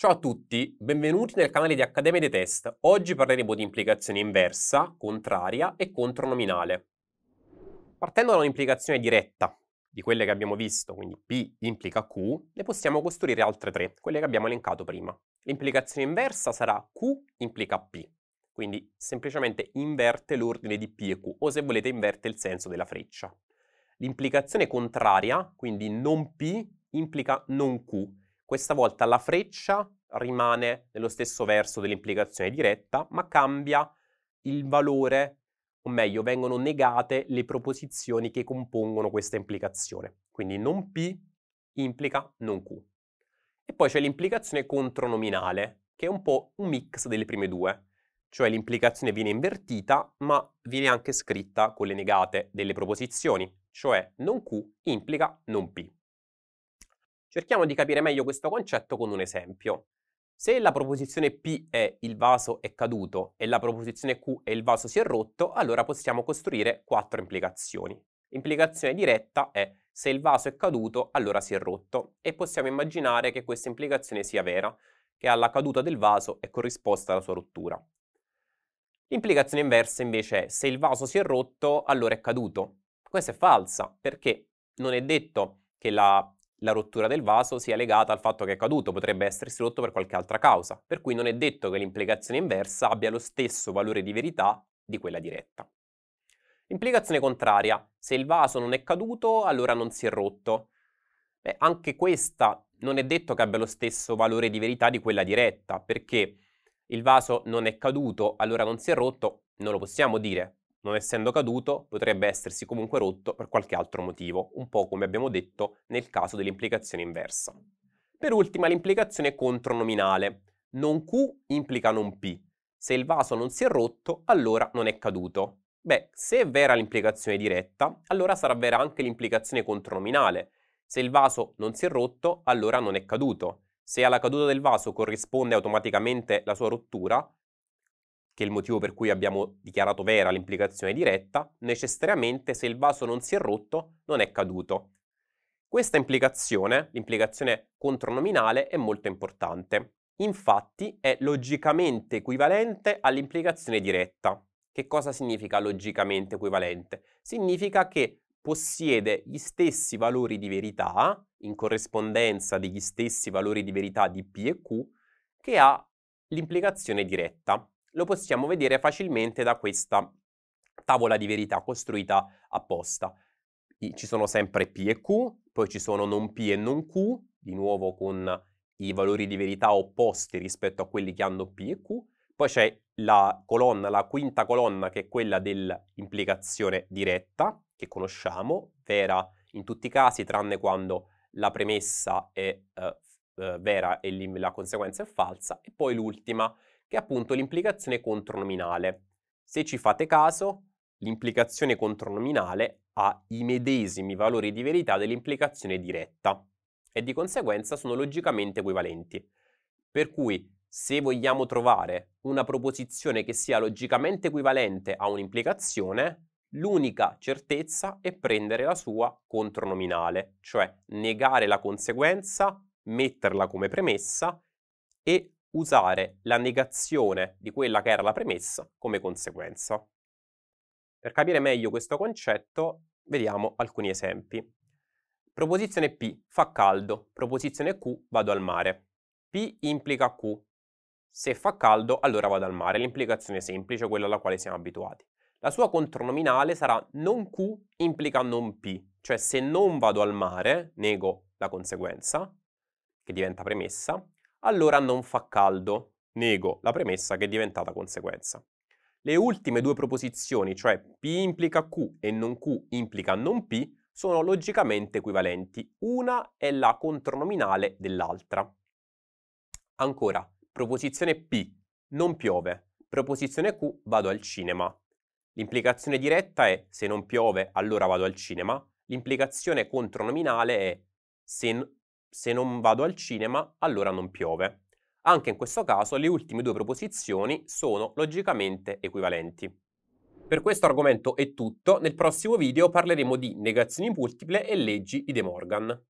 Ciao a tutti, benvenuti nel canale di Accademia dei Test. Oggi parleremo di implicazione inversa, contraria e contronominale. Partendo da un'implicazione diretta, di quelle che abbiamo visto, quindi P implica Q, ne possiamo costruire altre tre, quelle che abbiamo elencato prima. L'implicazione inversa sarà Q implica P, quindi semplicemente inverte l'ordine di P e Q, o se volete inverte il senso della freccia. L'implicazione contraria, quindi non P, implica non Q, questa volta la freccia rimane nello stesso verso dell'implicazione diretta, ma cambia il valore, o meglio, vengono negate le proposizioni che compongono questa implicazione. Quindi non P implica non Q. E poi c'è l'implicazione contronominale, che è un po' un mix delle prime due, cioè l'implicazione viene invertita, ma viene anche scritta con le negate delle proposizioni, cioè non Q implica non P. Cerchiamo di capire meglio questo concetto con un esempio. Se la proposizione P è il vaso è caduto e la proposizione Q è il vaso si è rotto, allora possiamo costruire quattro implicazioni. L'implicazione diretta è se il vaso è caduto, allora si è rotto e possiamo immaginare che questa implicazione sia vera, che alla caduta del vaso è corrisposta la sua rottura. L'implicazione inversa invece è se il vaso si è rotto, allora è caduto. Questa è falsa perché non è detto che la la rottura del vaso sia legata al fatto che è caduto, potrebbe essersi rotto per qualche altra causa, per cui non è detto che l'implicazione inversa abbia lo stesso valore di verità di quella diretta. Implicazione contraria, se il vaso non è caduto allora non si è rotto. Beh, anche questa non è detto che abbia lo stesso valore di verità di quella diretta, perché il vaso non è caduto allora non si è rotto, non lo possiamo dire, non essendo caduto, potrebbe essersi comunque rotto per qualche altro motivo, un po' come abbiamo detto nel caso dell'implicazione inversa. Per ultima l'implicazione contronominale. Non Q implica non P. Se il vaso non si è rotto, allora non è caduto. Beh, se è vera l'implicazione diretta, allora sarà vera anche l'implicazione contronominale. Se il vaso non si è rotto, allora non è caduto. Se alla caduta del vaso corrisponde automaticamente la sua rottura, che è il motivo per cui abbiamo dichiarato vera l'implicazione diretta, necessariamente se il vaso non si è rotto non è caduto. Questa implicazione, l'implicazione contronominale, è molto importante. Infatti è logicamente equivalente all'implicazione diretta. Che cosa significa logicamente equivalente? Significa che possiede gli stessi valori di verità, in corrispondenza degli stessi valori di verità di P e Q, che ha l'implicazione diretta lo possiamo vedere facilmente da questa tavola di verità costruita apposta. Ci sono sempre P e Q, poi ci sono non P e non Q, di nuovo con i valori di verità opposti rispetto a quelli che hanno P e Q, poi c'è la colonna, la quinta colonna che è quella dell'implicazione diretta, che conosciamo, vera in tutti i casi tranne quando la premessa è eh, eh vera e la conseguenza è falsa, e poi l'ultima che è appunto l'implicazione contronominale. Se ci fate caso, l'implicazione contronominale ha i medesimi valori di verità dell'implicazione diretta e di conseguenza sono logicamente equivalenti. Per cui se vogliamo trovare una proposizione che sia logicamente equivalente a un'implicazione, l'unica certezza è prendere la sua contronominale, cioè negare la conseguenza, metterla come premessa e usare la negazione di quella che era la premessa come conseguenza. Per capire meglio questo concetto, vediamo alcuni esempi. Proposizione P fa caldo, proposizione Q vado al mare. P implica Q. Se fa caldo, allora vado al mare, l'implicazione semplice, quella alla quale siamo abituati. La sua contronominale sarà non Q implica non P, cioè se non vado al mare, nego la conseguenza, che diventa premessa, allora non fa caldo, nego la premessa che è diventata conseguenza. Le ultime due proposizioni, cioè P implica Q e non Q implica non P, sono logicamente equivalenti. Una è la contronominale dell'altra. Ancora, proposizione P, non piove. Proposizione Q, vado al cinema. L'implicazione diretta è se non piove allora vado al cinema. L'implicazione contronominale è se se non vado al cinema, allora non piove. Anche in questo caso le ultime due proposizioni sono logicamente equivalenti. Per questo argomento è tutto, nel prossimo video parleremo di negazioni multiple e leggi di De Morgan.